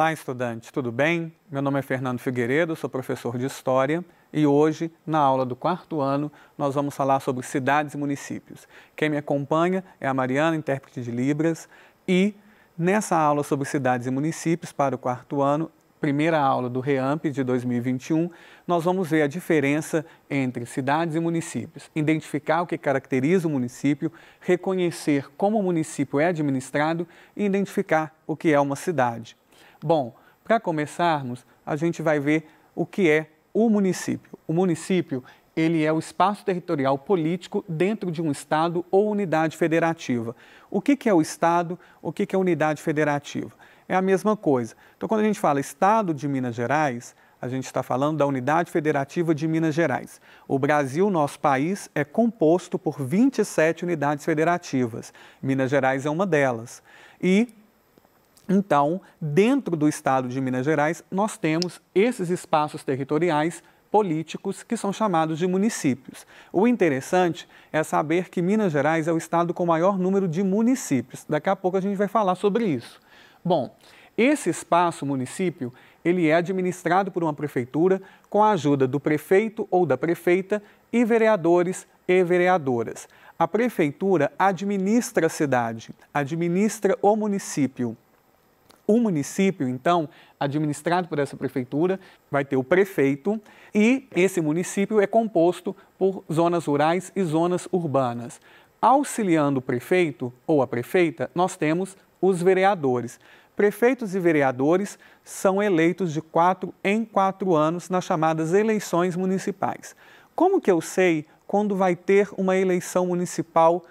Olá, estudante, tudo bem? Meu nome é Fernando Figueiredo, sou professor de História e hoje, na aula do quarto ano, nós vamos falar sobre cidades e municípios. Quem me acompanha é a Mariana, intérprete de Libras, e nessa aula sobre cidades e municípios para o quarto ano, primeira aula do REAMP de 2021, nós vamos ver a diferença entre cidades e municípios, identificar o que caracteriza o município, reconhecer como o município é administrado e identificar o que é uma cidade. Bom, para começarmos, a gente vai ver o que é o município. O município, ele é o espaço territorial político dentro de um estado ou unidade federativa. O que, que é o estado? O que, que é unidade federativa? É a mesma coisa. Então, quando a gente fala estado de Minas Gerais, a gente está falando da Unidade Federativa de Minas Gerais. O Brasil, nosso país, é composto por 27 unidades federativas. Minas Gerais é uma delas. E então, dentro do estado de Minas Gerais, nós temos esses espaços territoriais políticos que são chamados de municípios. O interessante é saber que Minas Gerais é o estado com maior número de municípios. Daqui a pouco a gente vai falar sobre isso. Bom, esse espaço município, ele é administrado por uma prefeitura com a ajuda do prefeito ou da prefeita e vereadores e vereadoras. A prefeitura administra a cidade, administra o município. O município, então, administrado por essa prefeitura, vai ter o prefeito e esse município é composto por zonas rurais e zonas urbanas. Auxiliando o prefeito ou a prefeita, nós temos os vereadores. Prefeitos e vereadores são eleitos de quatro em quatro anos nas chamadas eleições municipais. Como que eu sei quando vai ter uma eleição municipal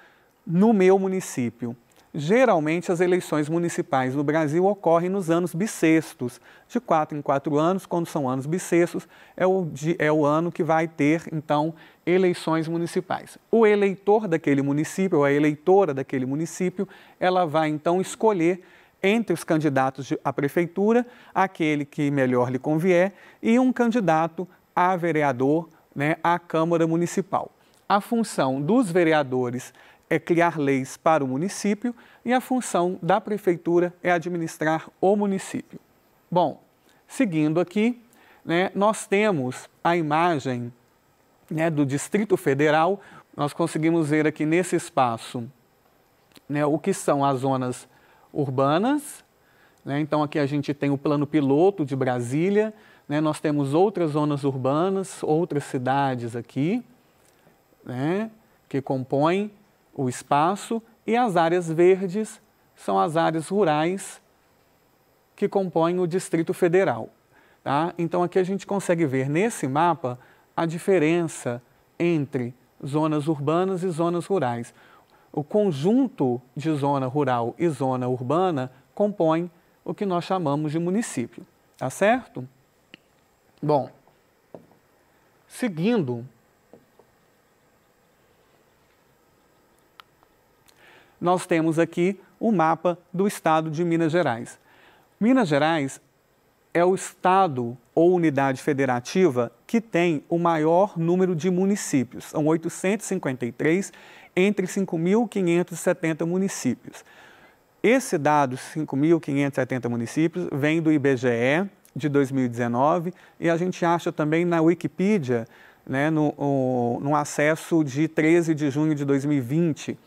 no meu município? Geralmente, as eleições municipais no Brasil ocorrem nos anos bissextos. De quatro em quatro anos, quando são anos bissextos, é o, de, é o ano que vai ter, então, eleições municipais. O eleitor daquele município, ou a eleitora daquele município, ela vai, então, escolher entre os candidatos à prefeitura aquele que melhor lhe convier e um candidato a vereador né, à Câmara Municipal. A função dos vereadores é criar leis para o município e a função da prefeitura é administrar o município. Bom, seguindo aqui, né, nós temos a imagem né, do Distrito Federal. Nós conseguimos ver aqui nesse espaço né, o que são as zonas urbanas. Né. Então, aqui a gente tem o plano piloto de Brasília, né. nós temos outras zonas urbanas, outras cidades aqui, né, que compõem o espaço, e as áreas verdes são as áreas rurais que compõem o Distrito Federal. Tá? Então, aqui a gente consegue ver nesse mapa a diferença entre zonas urbanas e zonas rurais. O conjunto de zona rural e zona urbana compõe o que nós chamamos de município, tá certo? Bom, seguindo nós temos aqui o mapa do estado de Minas Gerais. Minas Gerais é o estado ou unidade federativa que tem o maior número de municípios. São 853 entre 5.570 municípios. Esse dado, 5.570 municípios, vem do IBGE de 2019 e a gente acha também na Wikipedia, né, no, no acesso de 13 de junho de 2020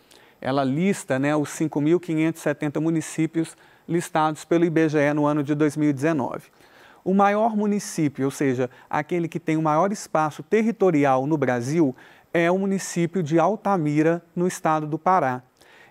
ela lista né, os 5.570 municípios listados pelo IBGE no ano de 2019. O maior município, ou seja, aquele que tem o maior espaço territorial no Brasil, é o município de Altamira, no estado do Pará.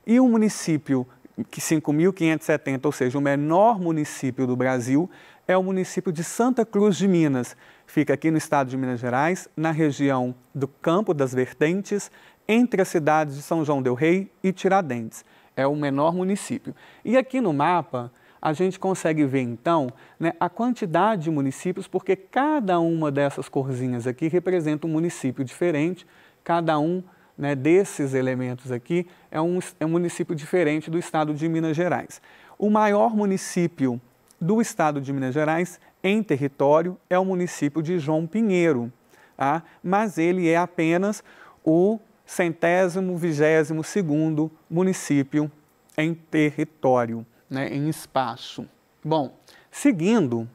E o município que 5.570, ou seja, o menor município do Brasil, é o município de Santa Cruz de Minas. Fica aqui no estado de Minas Gerais, na região do Campo das Vertentes, entre as cidades de São João del Rei e Tiradentes. É o menor município. E aqui no mapa, a gente consegue ver então né, a quantidade de municípios, porque cada uma dessas corzinhas aqui representa um município diferente, cada um né, desses elementos aqui é um, é um município diferente do estado de Minas Gerais. O maior município do estado de Minas Gerais em território é o município de João Pinheiro, tá? mas ele é apenas o centésimo vigésimo segundo município em território, né, em espaço. Bom, seguindo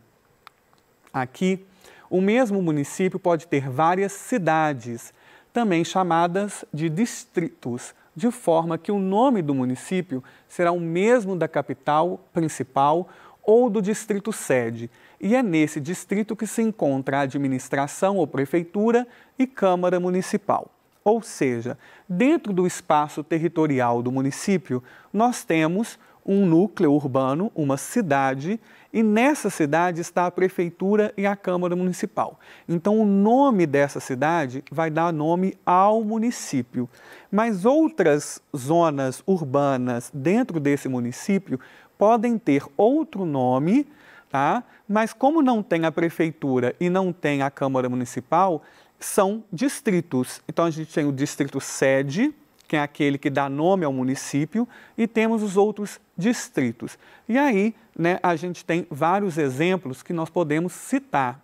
aqui, o mesmo município pode ter várias cidades, também chamadas de distritos, de forma que o nome do município será o mesmo da capital principal ou do distrito sede, e é nesse distrito que se encontra a administração ou prefeitura e Câmara Municipal. Ou seja, dentro do espaço territorial do município, nós temos um núcleo urbano, uma cidade, e nessa cidade está a prefeitura e a Câmara Municipal. Então, o nome dessa cidade vai dar nome ao município. Mas outras zonas urbanas dentro desse município podem ter outro nome, tá? Mas como não tem a prefeitura e não tem a Câmara Municipal, são distritos. Então a gente tem o distrito sede, que é aquele que dá nome ao município, e temos os outros distritos. E aí né, a gente tem vários exemplos que nós podemos citar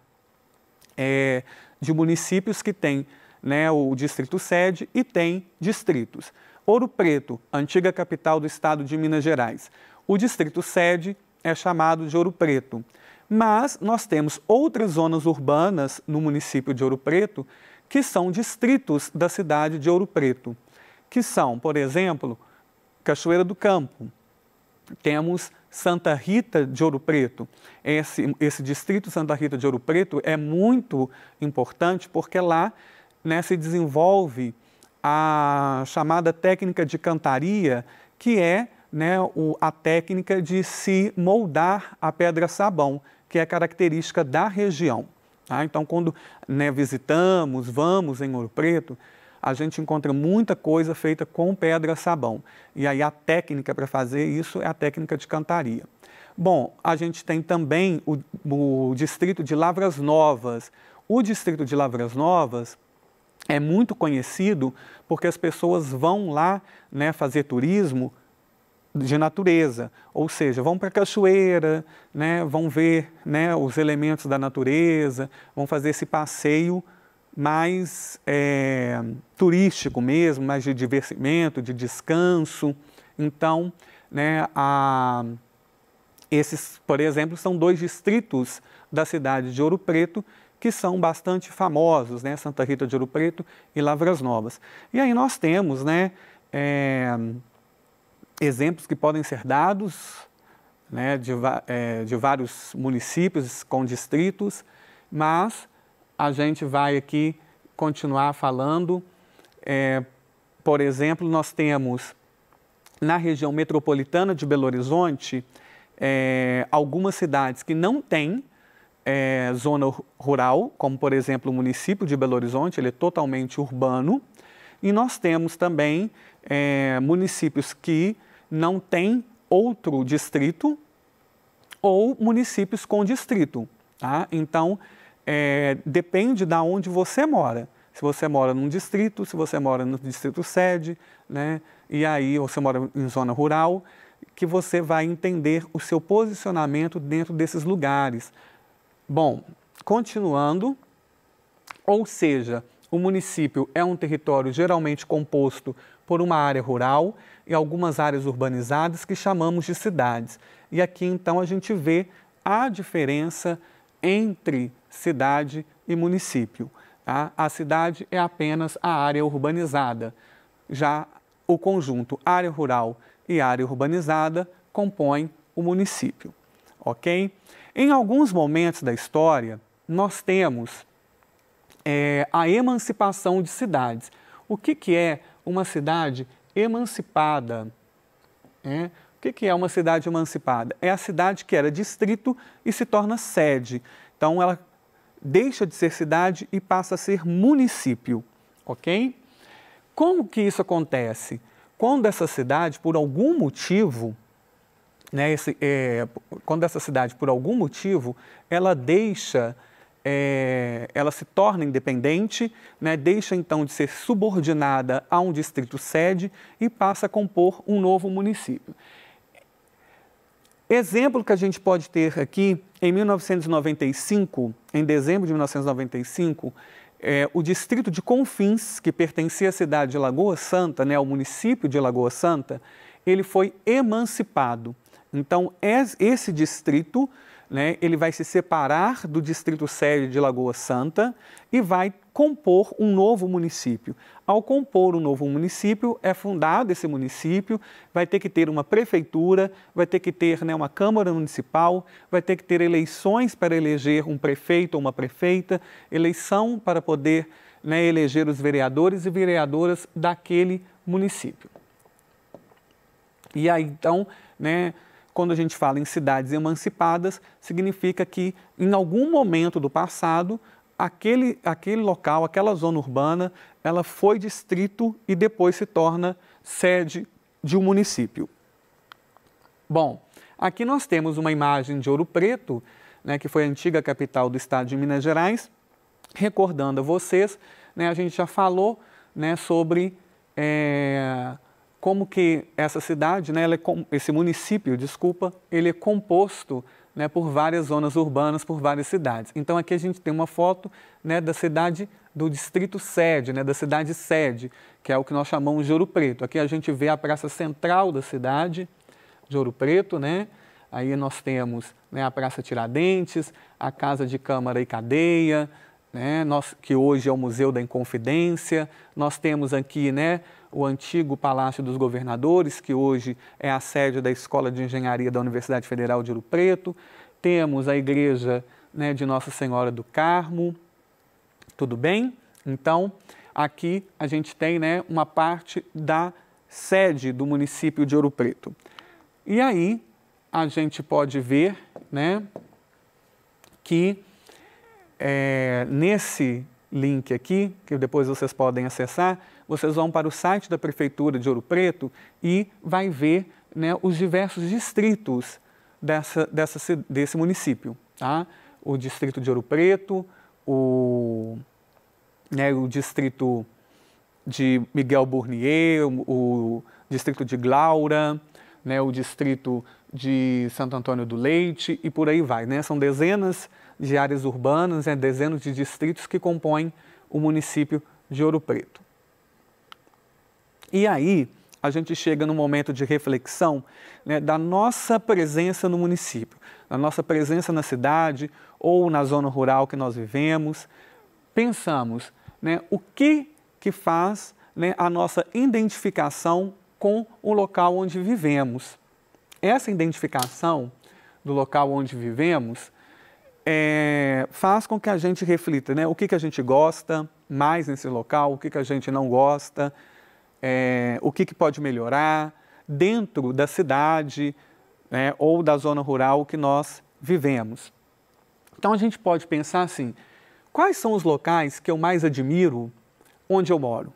é, de municípios que têm né, o distrito sede e tem distritos. Ouro Preto, antiga capital do estado de Minas Gerais. O distrito sede é chamado de Ouro Preto. Mas nós temos outras zonas urbanas no município de Ouro Preto que são distritos da cidade de Ouro Preto, que são, por exemplo, Cachoeira do Campo, temos Santa Rita de Ouro Preto. Esse, esse distrito Santa Rita de Ouro Preto é muito importante porque lá né, se desenvolve a chamada técnica de cantaria, que é né, o, a técnica de se moldar a pedra sabão, que é característica da região. Tá? Então, quando né, visitamos, vamos em Ouro Preto, a gente encontra muita coisa feita com pedra-sabão. E aí a técnica para fazer isso é a técnica de cantaria. Bom, a gente tem também o, o distrito de Lavras Novas. O distrito de Lavras Novas é muito conhecido porque as pessoas vão lá né, fazer turismo de natureza, ou seja, vão para a cachoeira, né, vão ver né, os elementos da natureza, vão fazer esse passeio mais é, turístico mesmo, mais de divertimento, de descanso. Então, né, a, esses, por exemplo, são dois distritos da cidade de Ouro Preto que são bastante famosos, né, Santa Rita de Ouro Preto e Lavras Novas. E aí nós temos, né, é, exemplos que podem ser dados né, de, é, de vários municípios com distritos, mas a gente vai aqui continuar falando. É, por exemplo, nós temos na região metropolitana de Belo Horizonte é, algumas cidades que não têm é, zona rural, como por exemplo o município de Belo Horizonte, ele é totalmente urbano. E nós temos também é, municípios que não tem outro distrito ou municípios com distrito. Tá? Então, é, depende da de onde você mora. Se você mora num distrito, se você mora no distrito sede, né? e aí ou você mora em zona rural, que você vai entender o seu posicionamento dentro desses lugares. Bom, continuando, ou seja, o município é um território geralmente composto por uma área rural e algumas áreas urbanizadas que chamamos de cidades. E aqui então a gente vê a diferença entre cidade e município. Tá? A cidade é apenas a área urbanizada, já o conjunto área rural e área urbanizada compõem o município. Ok? Em alguns momentos da história, nós temos é, a emancipação de cidades. O que, que é uma cidade emancipada? É, o que, que é uma cidade emancipada? É a cidade que era distrito e se torna sede. Então, ela deixa de ser cidade e passa a ser município, ok? Como que isso acontece? Quando essa cidade, por algum motivo, né, esse, é, quando essa cidade, por algum motivo, ela deixa é, ela se torna independente, né, deixa então de ser subordinada a um distrito sede e passa a compor um novo município. Exemplo que a gente pode ter aqui, em 1995, em dezembro de 1995, é, o distrito de Confins, que pertencia à cidade de Lagoa Santa, né, ao município de Lagoa Santa, ele foi emancipado. Então, esse distrito né, ele vai se separar do distrito sede de Lagoa Santa e vai compor um novo município. Ao compor um novo município, é fundado esse município, vai ter que ter uma prefeitura, vai ter que ter né, uma Câmara Municipal, vai ter que ter eleições para eleger um prefeito ou uma prefeita, eleição para poder né, eleger os vereadores e vereadoras daquele município. E aí, então, né, quando a gente fala em cidades emancipadas, significa que em algum momento do passado, aquele, aquele local, aquela zona urbana, ela foi distrito e depois se torna sede de um município. Bom, aqui nós temos uma imagem de Ouro Preto, né, que foi a antiga capital do estado de Minas Gerais. Recordando a vocês, né, a gente já falou né, sobre é, como que essa cidade, né, é, esse município, desculpa, ele é composto né, por várias zonas urbanas, por várias cidades. Então aqui a gente tem uma foto né, da cidade do distrito sede, né, da cidade sede, que é o que nós chamamos de Ouro Preto. Aqui a gente vê a praça central da cidade de Ouro Preto, né? Aí nós temos né, a Praça Tiradentes, a Casa de Câmara e Cadeia, né? Nós, que hoje é o Museu da Inconfidência, nós temos aqui né, o antigo Palácio dos Governadores, que hoje é a sede da Escola de Engenharia da Universidade Federal de Ouro Preto, temos a Igreja né, de Nossa Senhora do Carmo, tudo bem? Então, aqui a gente tem né, uma parte da sede do município de Ouro Preto. E aí a gente pode ver né, que é, nesse link aqui, que depois vocês podem acessar, vocês vão para o site da Prefeitura de Ouro Preto e vai ver né, os diversos distritos dessa, dessa, desse município. Tá? O distrito de Ouro Preto, o, né, o distrito de Miguel Burnier, o, distrito de Glaura, né, o distrito de Santo Antônio do Leite e por aí vai. Né? São dezenas de áreas urbanas, né, dezenas de distritos que compõem o município de Ouro Preto. E aí a gente chega no momento de reflexão né, da nossa presença no município, da nossa presença na cidade ou na zona rural que nós vivemos. Pensamos né, o que que faz né, a nossa identificação com o local onde vivemos. Essa identificação do local onde vivemos é, faz com que a gente reflita, né? O que, que a gente gosta mais nesse local, o que, que a gente não gosta, é, o que, que pode melhorar dentro da cidade né, ou da zona rural que nós vivemos. Então a gente pode pensar assim: quais são os locais que eu mais admiro onde eu moro?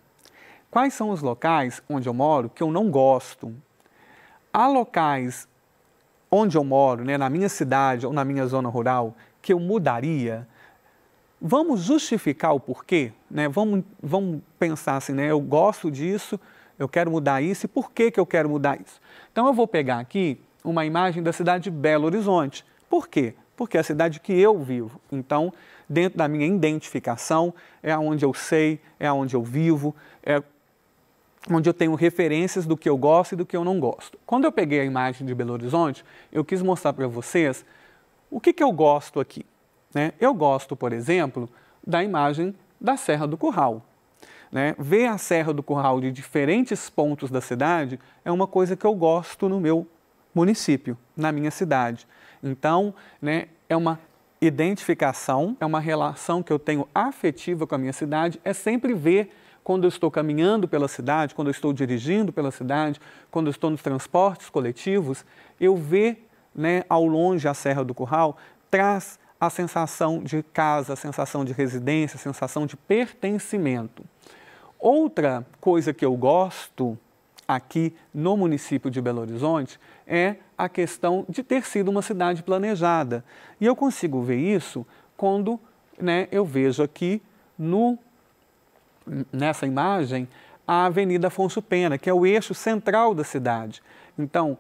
Quais são os locais onde eu moro que eu não gosto? Há locais onde eu moro, né, na minha cidade ou na minha zona rural, que eu mudaria? Vamos justificar o porquê? Né? Vamos, vamos pensar assim, né? eu gosto disso, eu quero mudar isso e por que, que eu quero mudar isso? Então eu vou pegar aqui uma imagem da cidade de Belo Horizonte. Por quê? Porque é a cidade que eu vivo. Então, dentro da minha identificação, é aonde eu sei, é aonde eu vivo, é onde eu tenho referências do que eu gosto e do que eu não gosto. Quando eu peguei a imagem de Belo Horizonte, eu quis mostrar para vocês o que, que eu gosto aqui? Né? Eu gosto, por exemplo, da imagem da Serra do Curral. Né? Ver a Serra do Curral de diferentes pontos da cidade é uma coisa que eu gosto no meu município, na minha cidade. Então, né, é uma identificação, é uma relação que eu tenho afetiva com a minha cidade, é sempre ver quando eu estou caminhando pela cidade, quando eu estou dirigindo pela cidade, quando eu estou nos transportes coletivos, eu ver né, ao longe a Serra do Curral, traz a sensação de casa, a sensação de residência, a sensação de pertencimento. Outra coisa que eu gosto aqui no município de Belo Horizonte é a questão de ter sido uma cidade planejada. E eu consigo ver isso quando né, eu vejo aqui no, nessa imagem a Avenida Afonso Pena, que é o eixo central da cidade. Então,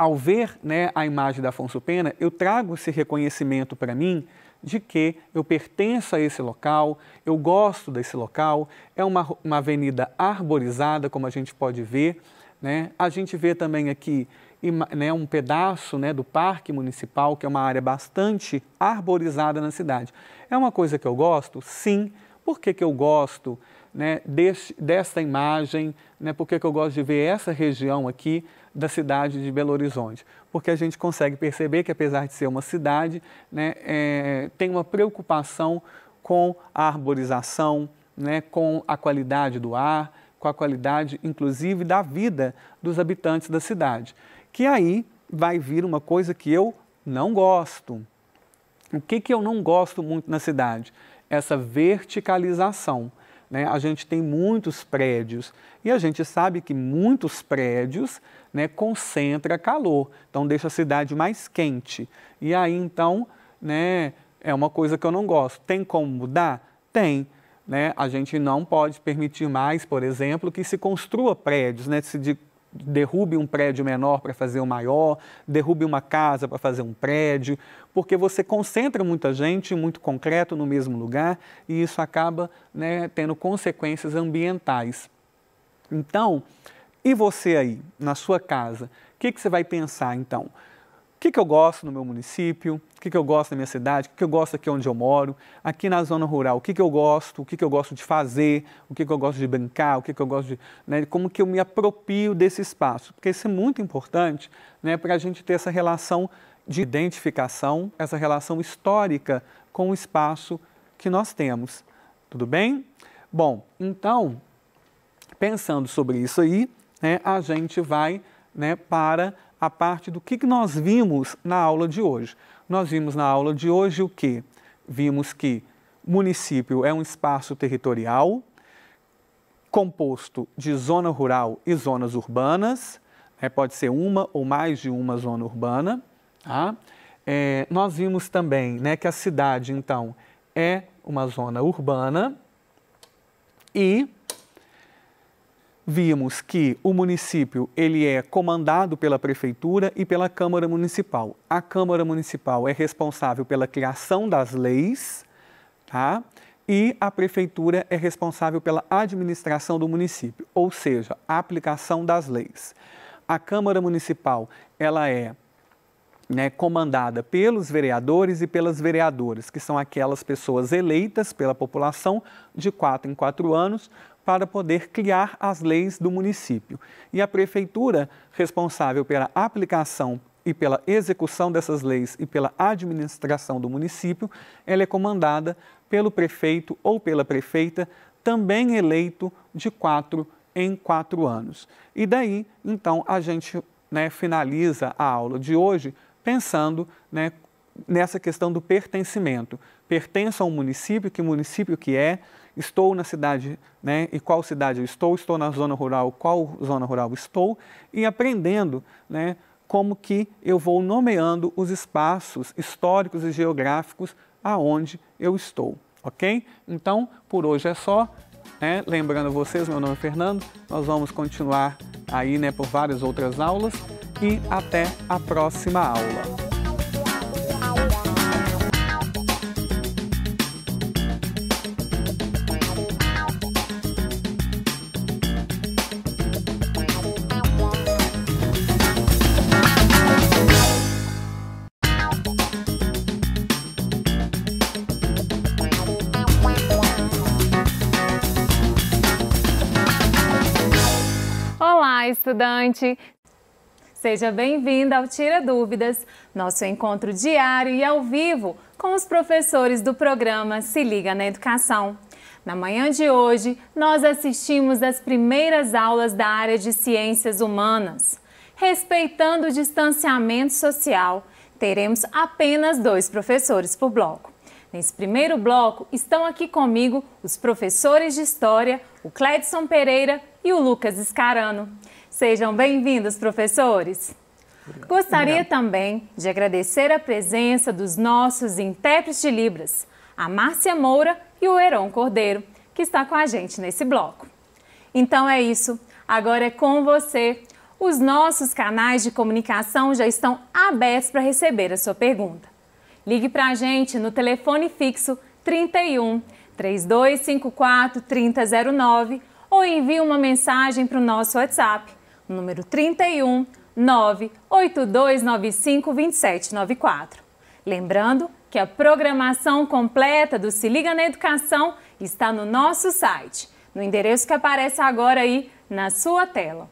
ao ver né, a imagem da Afonso Pena, eu trago esse reconhecimento para mim de que eu pertenço a esse local, eu gosto desse local, é uma, uma avenida arborizada, como a gente pode ver. Né? A gente vê também aqui né, um pedaço né, do parque municipal, que é uma área bastante arborizada na cidade. É uma coisa que eu gosto? Sim. Por que, que eu gosto né, deste, desta imagem? Né, por que, que eu gosto de ver essa região aqui? da cidade de Belo Horizonte, porque a gente consegue perceber que, apesar de ser uma cidade, né, é, tem uma preocupação com a arborização, né, com a qualidade do ar, com a qualidade, inclusive, da vida dos habitantes da cidade. Que aí vai vir uma coisa que eu não gosto. O que, que eu não gosto muito na cidade? Essa verticalização. Né? A gente tem muitos prédios e a gente sabe que muitos prédios né, concentra calor, então deixa a cidade mais quente. E aí então né, é uma coisa que eu não gosto. Tem como mudar? Tem. Né? A gente não pode permitir mais, por exemplo, que se construa prédios, né? se de, derrube um prédio menor para fazer um maior, derrube uma casa para fazer um prédio, porque você concentra muita gente, muito concreto no mesmo lugar e isso acaba né, tendo consequências ambientais. Então, e você aí, na sua casa, o que, que, você vai pensar então? O que, que eu gosto no meu município? O que, que eu gosto na minha cidade? O que, eu gosto aqui onde eu moro? Aqui na zona rural, o que, que eu gosto? O que, que eu gosto de fazer? O que, que eu gosto de brincar? O que, que eu gosto de. Né, como que eu me apropio desse espaço? Porque isso é muito importante né, para a gente ter essa relação de identificação, essa relação histórica com o espaço que nós temos. Tudo bem? Bom, então, pensando sobre isso aí, né, a gente vai né, para a parte do que nós vimos na aula de hoje. Nós vimos na aula de hoje o que? Vimos que município é um espaço territorial composto de zona rural e zonas urbanas, né, pode ser uma ou mais de uma zona urbana. Tá? É, nós vimos também né, que a cidade, então, é uma zona urbana e vimos que o município ele é comandado pela prefeitura e pela Câmara Municipal. A Câmara Municipal é responsável pela criação das leis, tá? E a prefeitura é responsável pela administração do município, ou seja, a aplicação das leis. A Câmara Municipal, ela é né, comandada pelos vereadores e pelas vereadoras, que são aquelas pessoas eleitas pela população de quatro em quatro anos para poder criar as leis do município. E a prefeitura, responsável pela aplicação e pela execução dessas leis e pela administração do município, ela é comandada pelo prefeito ou pela prefeita, também eleito de quatro em quatro anos. E daí, então, a gente né, finaliza a aula de hoje pensando né, nessa questão do pertencimento. Pertenço a um município, que município que é, estou na cidade né, e qual cidade eu estou, estou na zona rural, qual zona rural estou, e aprendendo né, como que eu vou nomeando os espaços históricos e geográficos aonde eu estou, ok? Então, por hoje é só. Né? Lembrando vocês, meu nome é Fernando, nós vamos continuar aí né, por várias outras aulas e até a próxima aula. estudante. Seja bem vindo ao Tira Dúvidas, nosso encontro diário e ao vivo com os professores do programa Se Liga na Educação. Na manhã de hoje, nós assistimos às primeiras aulas da área de ciências humanas. Respeitando o distanciamento social, teremos apenas dois professores por bloco. Nesse primeiro bloco estão aqui comigo os professores de História, o Cledson Pereira e o Lucas Escarano. Sejam bem-vindos, professores. Gostaria também de agradecer a presença dos nossos intérpretes de Libras, a Márcia Moura e o Heron Cordeiro, que está com a gente nesse bloco. Então é isso. Agora é com você. Os nossos canais de comunicação já estão abertos para receber a sua pergunta. Ligue para a gente no telefone fixo 31 3254 3009 ou envie uma mensagem para o nosso WhatsApp no número 31 982952794. Lembrando que a programação completa do Se Liga na Educação está no nosso site, no endereço que aparece agora aí na sua tela.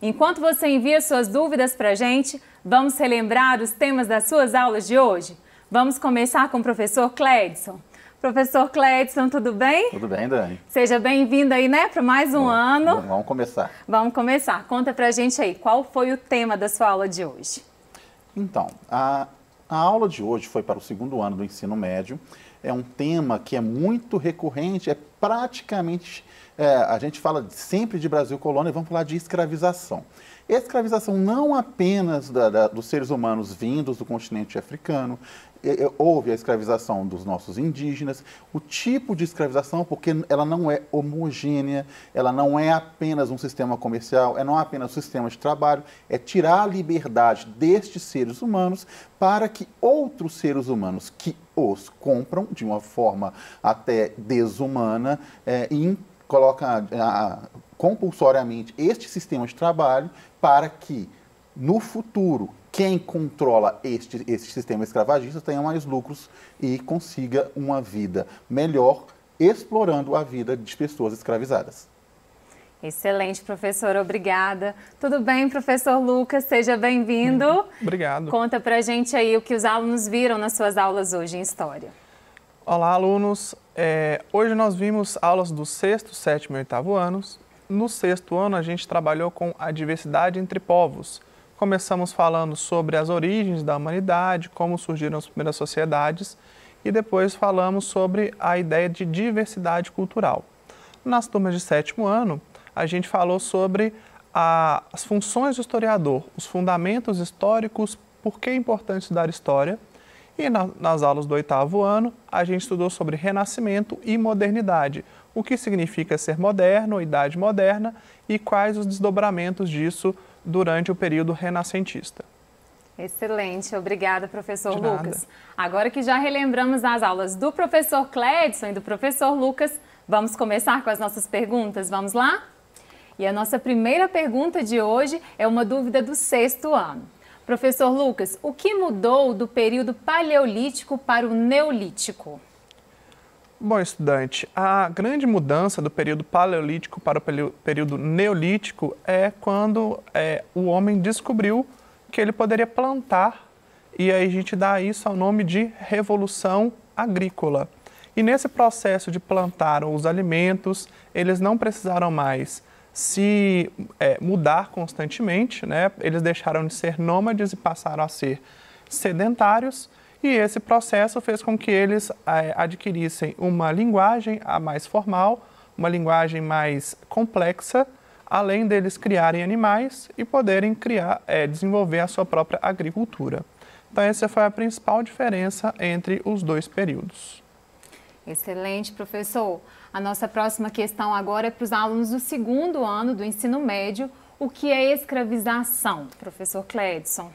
Enquanto você envia suas dúvidas para a gente, vamos relembrar os temas das suas aulas de hoje? Vamos começar com o professor Cledson. Professor Cledson, tudo bem? Tudo bem, Dani. Seja bem-vindo aí, né, para mais um Bom, ano. Vamos começar. Vamos começar. Conta pra gente aí, qual foi o tema da sua aula de hoje? Então, a, a aula de hoje foi para o segundo ano do ensino médio. É um tema que é muito recorrente, é praticamente. É, a gente fala sempre de Brasil colônia, vamos falar de escravização. Escravização não apenas da, da, dos seres humanos vindos do continente africano, houve a escravização dos nossos indígenas, o tipo de escravização, porque ela não é homogênea, ela não é apenas um sistema comercial, é não é apenas um sistema de trabalho, é tirar a liberdade destes seres humanos para que outros seres humanos que os compram de uma forma até desumana é, e coloca a, compulsoriamente este sistema de trabalho para que no futuro quem controla este, este sistema escravagista tenha mais lucros e consiga uma vida melhor, explorando a vida de pessoas escravizadas. Excelente, professor, obrigada. Tudo bem, professor Lucas, seja bem-vindo. Hum, obrigado. Conta a gente aí o que os alunos viram nas suas aulas hoje em História. Olá, alunos. É, hoje nós vimos aulas do sexto, sétimo e oitavo anos. No sexto ano, a gente trabalhou com a diversidade entre povos, Começamos falando sobre as origens da humanidade, como surgiram as primeiras sociedades e depois falamos sobre a ideia de diversidade cultural. Nas turmas de sétimo ano, a gente falou sobre a, as funções do historiador, os fundamentos históricos, por que é importante estudar história. E na, nas aulas do oitavo ano, a gente estudou sobre renascimento e modernidade, o que significa ser moderno, idade moderna e quais os desdobramentos disso durante o período renascentista. Excelente, obrigada, professor Lucas. Agora que já relembramos as aulas do professor Cledson e do professor Lucas, vamos começar com as nossas perguntas. Vamos lá? E a nossa primeira pergunta de hoje é uma dúvida do sexto ano. Professor Lucas, o que mudou do período paleolítico para o neolítico? Bom, estudante, a grande mudança do período paleolítico para o período neolítico é quando é, o homem descobriu que ele poderia plantar, e aí a gente dá isso ao nome de revolução agrícola. E nesse processo de plantar os alimentos, eles não precisaram mais se é, mudar constantemente, né? eles deixaram de ser nômades e passaram a ser sedentários e esse processo fez com que eles é, adquirissem uma linguagem mais formal, uma linguagem mais complexa, além deles criarem animais e poderem criar, é, desenvolver a sua própria agricultura. Então essa foi a principal diferença entre os dois períodos. Excelente, professor. A nossa próxima questão agora é para os alunos do segundo ano do ensino médio. O que é escravização, professor Cledson?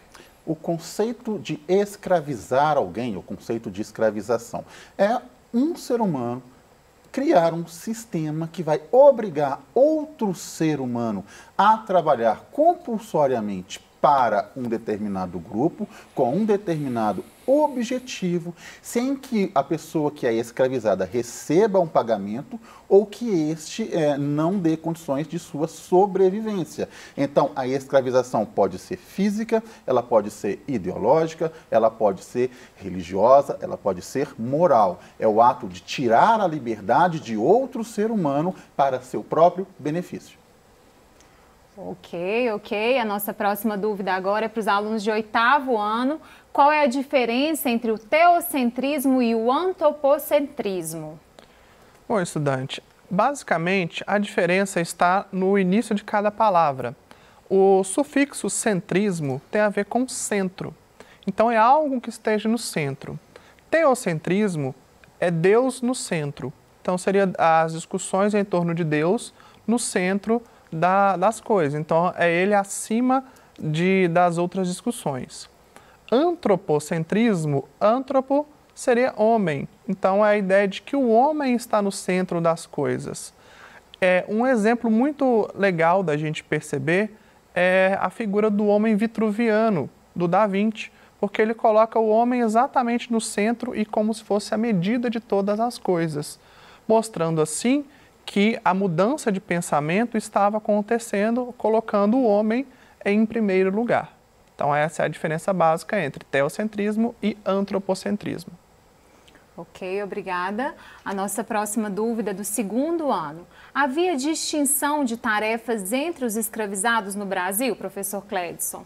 o conceito de escravizar alguém, o conceito de escravização, é um ser humano criar um sistema que vai obrigar outro ser humano a trabalhar compulsoriamente para um determinado grupo, com um determinado objetivo, sem que a pessoa que é escravizada receba um pagamento ou que este é, não dê condições de sua sobrevivência. Então, a escravização pode ser física, ela pode ser ideológica, ela pode ser religiosa, ela pode ser moral. É o ato de tirar a liberdade de outro ser humano para seu próprio benefício. Ok, ok. A nossa próxima dúvida agora é para os alunos de oitavo ano. Qual é a diferença entre o teocentrismo e o antropocentrismo? Bom, estudante, basicamente a diferença está no início de cada palavra. O sufixo centrismo tem a ver com centro, então é algo que esteja no centro. Teocentrismo é Deus no centro, então seria as discussões em torno de Deus no centro da, das coisas. Então, é ele acima de, das outras discussões. Antropocentrismo, antropo seria homem. Então, é a ideia de que o homem está no centro das coisas. É um exemplo muito legal da gente perceber é a figura do homem vitruviano, do Da Vinci, porque ele coloca o homem exatamente no centro e como se fosse a medida de todas as coisas, mostrando assim que a mudança de pensamento estava acontecendo, colocando o homem em primeiro lugar. Então, essa é a diferença básica entre teocentrismo e antropocentrismo. Ok, obrigada. A nossa próxima dúvida é do segundo ano. Havia distinção de tarefas entre os escravizados no Brasil, professor Cledson?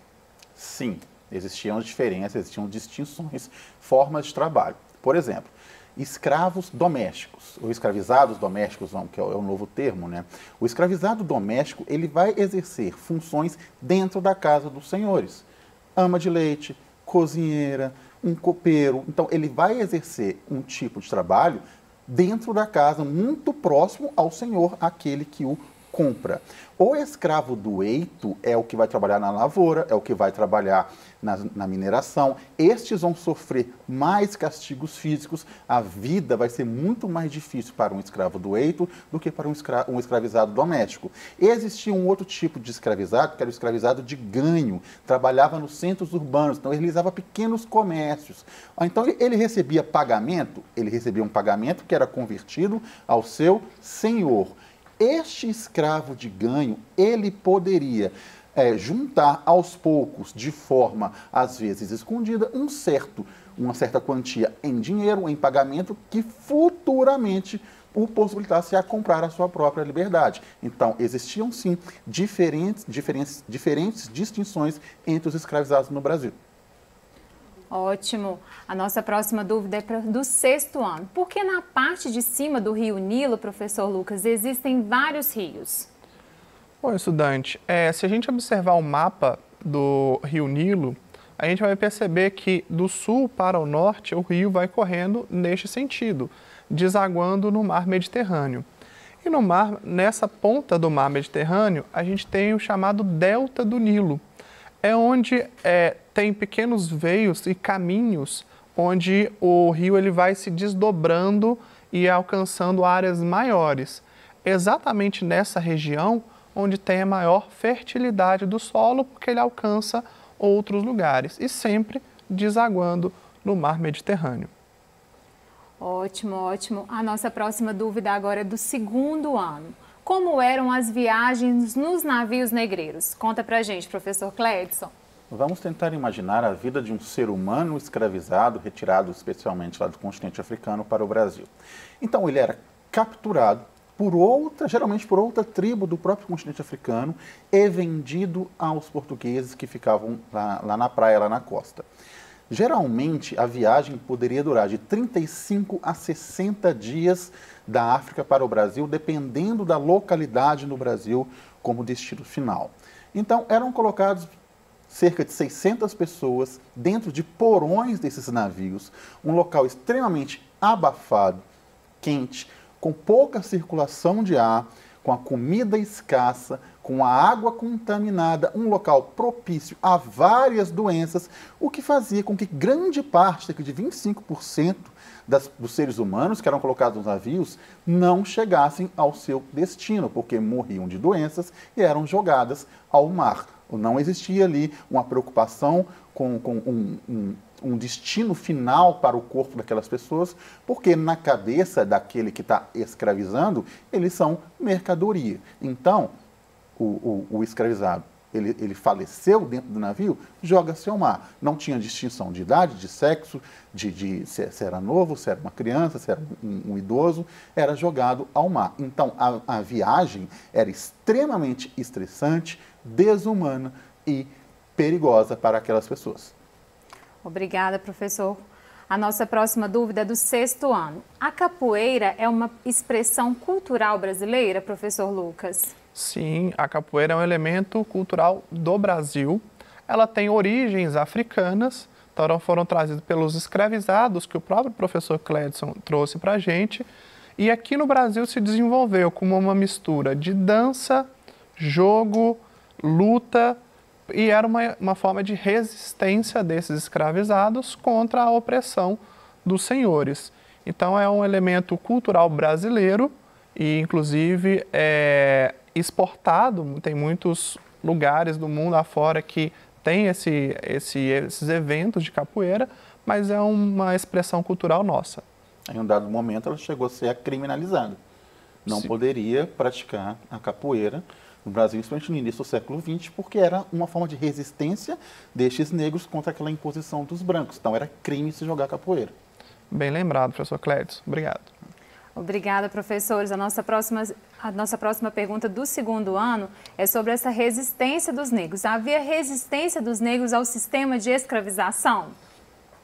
Sim, existiam diferenças, existiam distinções, formas de trabalho. Por exemplo, escravos domésticos, ou escravizados domésticos, que é, é o novo termo, né? O escravizado doméstico, ele vai exercer funções dentro da casa dos senhores. Ama de leite, cozinheira, um copeiro. Então, ele vai exercer um tipo de trabalho dentro da casa, muito próximo ao senhor, aquele que o compra. O escravo do eito é o que vai trabalhar na lavoura, é o que vai trabalhar na, na, mineração. Estes vão sofrer mais castigos físicos. A vida vai ser muito mais difícil para um escravo do eito do que para um, escra um escravizado doméstico. Existia um outro tipo de escravizado, que era o escravizado de ganho. Trabalhava nos centros urbanos, então ele realizava pequenos comércios. Então ele recebia pagamento, ele recebia um pagamento que era convertido ao seu senhor. Este escravo de ganho, ele poderia é, juntar aos poucos, de forma às vezes escondida, um certo, uma certa quantia em dinheiro, em pagamento, que futuramente o possibilitasse a comprar a sua própria liberdade. Então, existiam sim diferentes, diferentes, diferentes distinções entre os escravizados no Brasil. Ótimo. A nossa próxima dúvida é pra, do sexto ano. Por que na parte de cima do rio Nilo, professor Lucas, existem vários rios? Bom, estudante, é, se a gente observar o mapa do rio Nilo, a gente vai perceber que do sul para o norte o rio vai correndo neste sentido, desaguando no mar Mediterrâneo. E no mar, nessa ponta do mar Mediterrâneo, a gente tem o chamado delta do Nilo. É onde é, tem pequenos veios e caminhos onde o rio ele vai se desdobrando e alcançando áreas maiores. Exatamente nessa região onde tem a maior fertilidade do solo, porque ele alcança outros lugares e sempre desaguando no mar Mediterrâneo. Ótimo, ótimo. A nossa próxima dúvida agora é do segundo ano. Como eram as viagens nos navios negreiros? Conta pra gente, professor Cledson. Vamos tentar imaginar a vida de um ser humano escravizado, retirado especialmente lá do continente africano para o Brasil. Então ele era capturado por outra, geralmente por outra tribo do próprio continente africano e vendido aos portugueses que ficavam lá, lá na praia, lá na costa. Geralmente a viagem poderia durar de 35 a 60 dias da África para o Brasil, dependendo da localidade no Brasil como destino final. Então eram colocados cerca de 600 pessoas dentro de porões desses navios, um local extremamente abafado, quente, com pouca circulação de ar, com a comida escassa, com a água contaminada, um local propício a várias doenças, o que fazia com que grande parte, cerca de 25% das, dos seres humanos que eram colocados nos navios, não chegassem ao seu destino, porque morriam de doenças e eram jogadas ao mar. Não existia ali uma preocupação com, com um, um, um, destino final para o corpo daquelas pessoas, porque na cabeça daquele que está escravizando, eles são mercadoria. Então, o, o, o escravizado ele, ele faleceu dentro do navio, joga-se ao mar. Não tinha distinção de idade, de sexo, de, de se, se, era novo, se era uma criança, se era um, um idoso, era jogado ao mar. Então a, a viagem era extremamente estressante, desumana e perigosa para aquelas pessoas. Obrigada, professor. A nossa próxima dúvida é do sexto ano. A capoeira é uma expressão cultural brasileira, professor Lucas? Sim, a capoeira é um elemento cultural do Brasil. Ela tem origens africanas, então foram trazidos pelos escravizados que o próprio professor Cledson trouxe para a gente. E aqui no Brasil se desenvolveu como uma mistura de dança, jogo, luta, e era uma, uma forma de resistência desses escravizados contra a opressão dos senhores. Então é um elemento cultural brasileiro e, inclusive, é, exportado, tem muitos lugares do mundo afora que tem esse, esse, esses eventos de capoeira, mas é uma expressão cultural nossa. Em um dado momento, ela chegou a ser criminalizada. Não Sim. poderia praticar a capoeira no Brasil, principalmente no início do século XX, porque era uma forma de resistência destes negros contra aquela imposição dos brancos. Então, era crime se jogar capoeira. Bem lembrado, professor Clédio. Obrigado. Obrigada, professores. A nossa próxima, a nossa próxima pergunta do segundo ano é sobre essa resistência dos negros. Havia resistência dos negros ao sistema de escravização?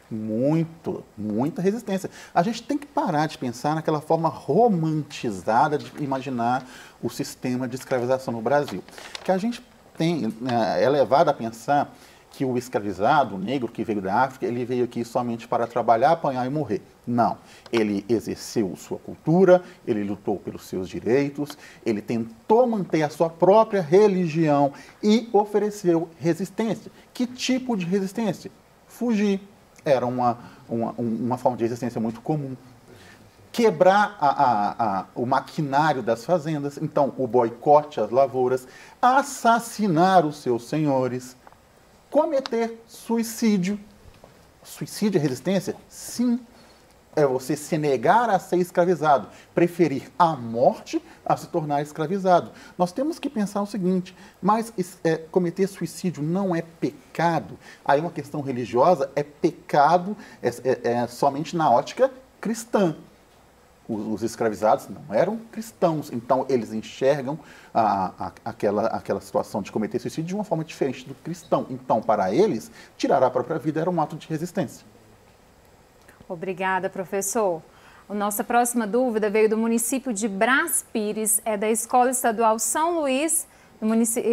Muito, muita resistência. A gente tem que parar de pensar naquela forma romantizada de imaginar o sistema de escravização no Brasil, que a gente tem é né, levado a pensar que o escravizado, o negro que veio da África, ele veio aqui somente para trabalhar, apanhar e morrer. Não. Ele exerceu sua cultura, ele lutou pelos seus direitos, ele tentou manter a sua própria religião e ofereceu resistência. Que tipo de resistência? Fugir. Era uma, uma, uma forma de resistência muito comum quebrar a, a, a, o maquinário das fazendas, então o boicote às lavouras, assassinar os seus senhores, cometer suicídio. Suicídio é resistência? Sim. É você se negar a ser escravizado, preferir a morte a se tornar escravizado. Nós temos que pensar o seguinte: mas é, cometer suicídio não é pecado. Aí uma questão religiosa é pecado é, é, é somente na ótica cristã os escravizados não eram cristãos, então eles enxergam a, a, aquela, aquela situação de cometer suicídio de uma forma diferente do cristão. Então, para eles, tirar a própria vida era um ato de resistência. Obrigada, professor. A nossa próxima dúvida veio do município de Brás Pires, é da Escola Estadual São Luís.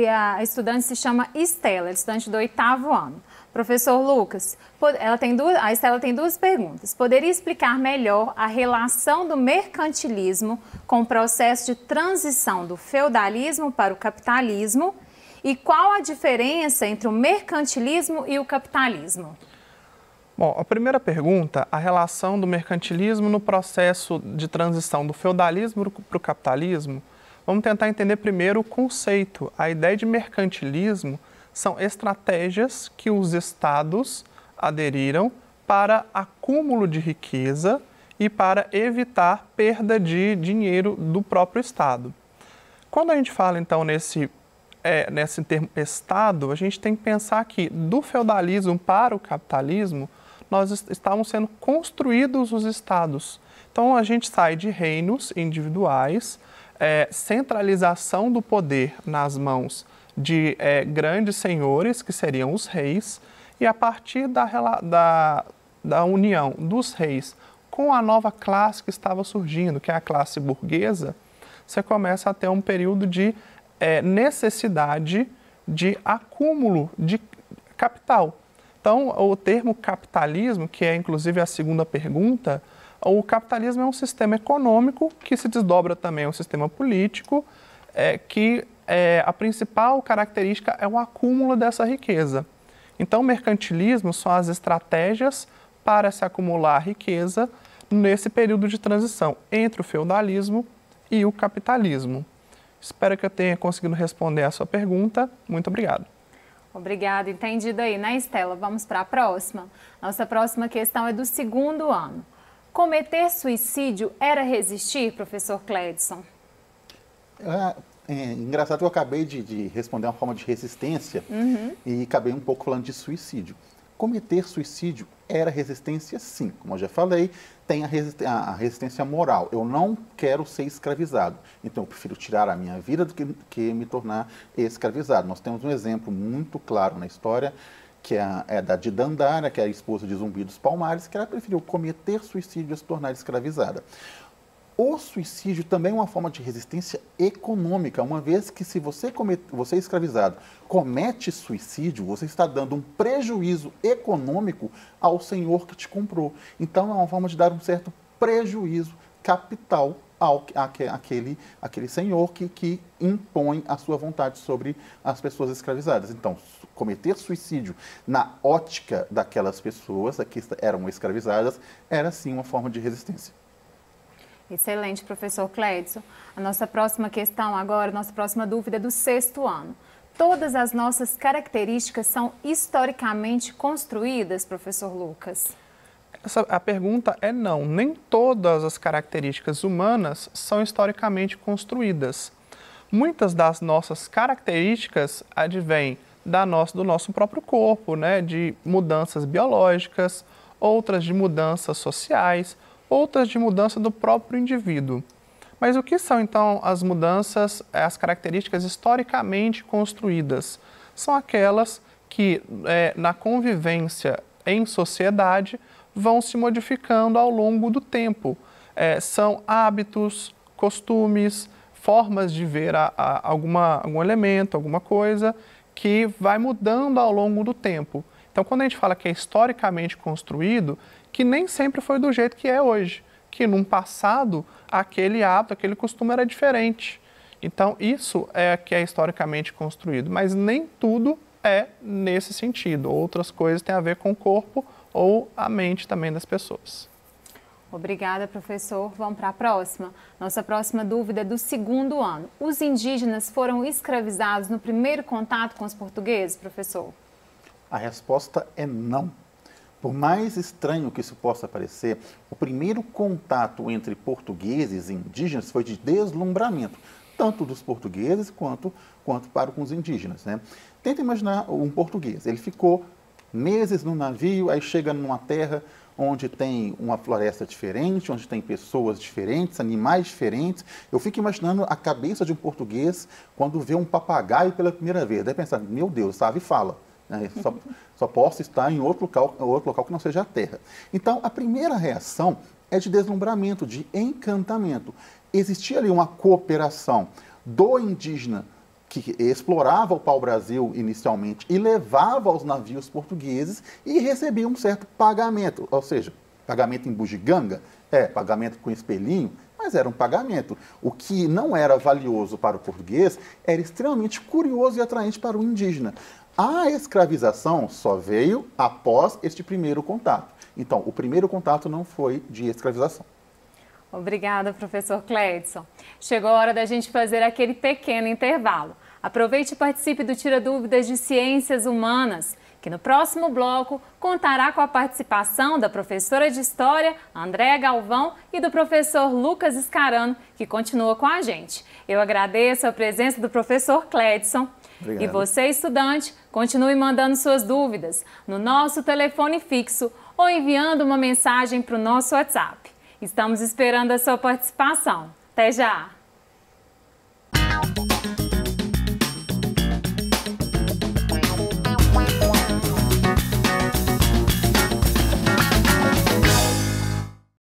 A estudante se chama Estela, é estudante do oitavo ano. Professor Lucas, ela tem duas, a Estela tem duas perguntas. Poderia explicar melhor a relação do mercantilismo com o processo de transição do feudalismo para o capitalismo e qual a diferença entre o mercantilismo e o capitalismo? Bom, a primeira pergunta, a relação do mercantilismo no processo de transição do feudalismo para o capitalismo, vamos tentar entender primeiro o conceito. A ideia de mercantilismo são estratégias que os estados aderiram para acúmulo de riqueza e para evitar perda de dinheiro do próprio estado. Quando a gente fala então nesse é, nesse termo estado, a gente tem que pensar que do feudalismo para o capitalismo nós estávamos sendo construídos os estados. Então a gente sai de reinos individuais, é, centralização do poder nas mãos de é, grandes senhores, que seriam os reis, e a partir da, da, da união dos reis com a nova classe que estava surgindo, que é a classe burguesa, você começa a ter um período de é, necessidade de acúmulo de capital. Então, o termo capitalismo, que é inclusive a segunda pergunta, o capitalismo é um sistema econômico que se desdobra também é um sistema político é, que é, a principal característica é o acúmulo dessa riqueza. Então, mercantilismo são as estratégias para se acumular riqueza nesse período de transição entre o feudalismo e o capitalismo. Espero que eu tenha conseguido responder a sua pergunta. Muito obrigado. Obrigada, entendido aí, né, Estela? Vamos para a próxima. Nossa próxima questão é do segundo ano. Cometer suicídio era resistir, professor Cledson? Ah, é engraçado que eu acabei de, de, responder uma forma de resistência uhum. e acabei um pouco falando de suicídio. Cometer suicídio era resistência, sim. Como eu já falei, tem a, resist a resistência moral. Eu não quero ser escravizado. Então, eu prefiro tirar a minha vida do que, que me tornar escravizado. Nós temos um exemplo muito claro na história que é, é da de Dandara, que é a esposa de Zumbi dos Palmares, que ela preferiu cometer suicídio a se tornar escravizada. O suicídio também é uma forma de resistência econômica, uma vez que se você, comete, você é escravizado comete suicídio, você está dando um prejuízo econômico ao senhor que te comprou. Então é uma forma de dar um certo prejuízo capital ao, àquele, aquele senhor que, que impõe a sua vontade sobre as pessoas escravizadas. Então, cometer suicídio na ótica daquelas pessoas que eram escravizadas era sim uma forma de resistência. Excelente, professor Clédio. A nossa próxima questão agora, nossa próxima dúvida é do sexto ano. Todas as nossas características são historicamente construídas, professor Lucas? Essa, a pergunta é não. Nem todas as características humanas são historicamente construídas. Muitas das nossas características advêm da nossa, do nosso próprio corpo, né? de mudanças biológicas, outras de mudanças sociais, outras de mudança do próprio indivíduo. Mas o que são então as mudanças, eh, as características historicamente construídas? São aquelas que, é, na convivência em sociedade, vão se modificando ao longo do tempo. É, são hábitos, costumes, formas de ver a, a, alguma, algum elemento, alguma coisa, que vai mudando ao longo do tempo. Então, quando a gente fala que é historicamente construído, que nem sempre foi do jeito que é hoje, que num passado aquele hábito, aquele costume era diferente. Então, isso é que é historicamente construído, mas nem tudo é nesse sentido. Outras coisas têm a ver com o corpo ou a mente também das pessoas. Obrigada, professor. Vamos para a próxima. Nossa próxima dúvida é do segundo ano. Os indígenas foram escravizados no primeiro contato com os portugueses, professor? A resposta é não. Por mais estranho que isso possa parecer, o primeiro contato entre portugueses e indígenas foi de deslumbramento, tanto dos portugueses quanto, quanto para com os indígenas. Né? Tenta imaginar um português. Ele ficou meses no navio, aí chega numa terra onde tem uma floresta diferente, onde tem pessoas diferentes, animais diferentes. Eu fico imaginando a cabeça de um português quando vê um papagaio pela primeira vez. Deve pensar, meu Deus, sabe, fala. Né? Só, só posso estar em outro local, outro local que não seja a Terra. Então, a primeira reação é de deslumbramento, de encantamento. Existia ali uma cooperação do indígena que explorava o pau-brasil inicialmente e levava aos navios portugueses e recebia um certo pagamento, ou seja, pagamento em bugiganga, é, pagamento com espelhinho, mas era um pagamento. O que não era valioso para o português era extremamente curioso e atraente para o indígena. A escravização só veio após este primeiro contato. Então, o primeiro contato não foi de escravização. Obrigada, professor Cledson. Chegou a hora da gente fazer aquele pequeno intervalo. Aproveite e participe do Tira Dúvidas de Ciências Humanas, que no próximo bloco contará com a participação da professora de História, Andréa Galvão, e do professor Lucas Escarano, que continua com a gente. Eu agradeço a presença do professor Cledson. Obrigado. E você, estudante, Continue mandando suas dúvidas no nosso telefone fixo ou enviando uma mensagem para o nosso WhatsApp. Estamos esperando a sua participação. Até já!